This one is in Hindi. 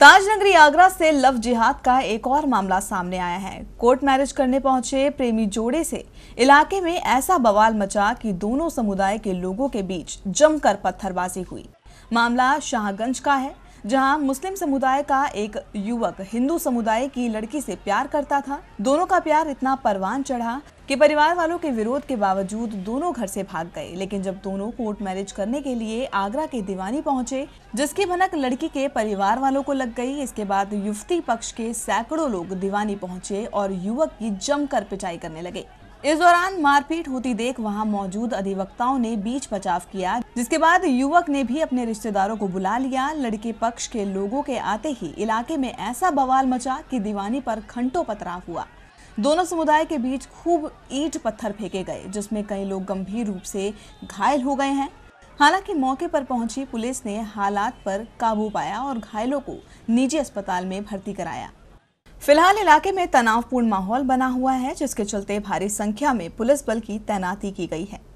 ताजनगरी आगरा से लव जिहाद का एक और मामला सामने आया है कोर्ट मैरिज करने पहुंचे प्रेमी जोड़े से इलाके में ऐसा बवाल मचा कि दोनों समुदाय के लोगों के बीच जमकर पत्थरबाजी हुई मामला शाहगंज का है जहां मुस्लिम समुदाय का एक युवक हिंदू समुदाय की लड़की से प्यार करता था दोनों का प्यार इतना परवान चढ़ा कि परिवार वालों के विरोध के बावजूद दोनों घर से भाग गए लेकिन जब दोनों कोर्ट मैरिज करने के लिए आगरा के दीवानी पहुंचे जिसकी भनक लड़की के परिवार वालों को लग गई इसके बाद युवती पक्ष के सैकड़ों लोग दीवानी पहुंचे और युवक की जमकर पिटाई करने लगे इस दौरान मारपीट होती देख वहां मौजूद अधिवक्ताओं ने बीच बचाव किया जिसके बाद युवक ने भी अपने रिश्तेदारों को बुला लिया लड़के पक्ष के लोगों के आते ही इलाके में ऐसा बवाल मचा कि दीवानी पर घंटों पथराव हुआ दोनों समुदाय के बीच खूब ईट पत्थर फेंके गए जिसमें कई लोग गंभीर रूप से घायल हो गए हैं हालांकि मौके पर पहुंची पुलिस ने हालात पर काबू पाया और घायलों को निजी अस्पताल में भर्ती कराया फिलहाल इलाके में तनावपूर्ण माहौल बना हुआ है जिसके चलते भारी संख्या में पुलिस बल की तैनाती की गई है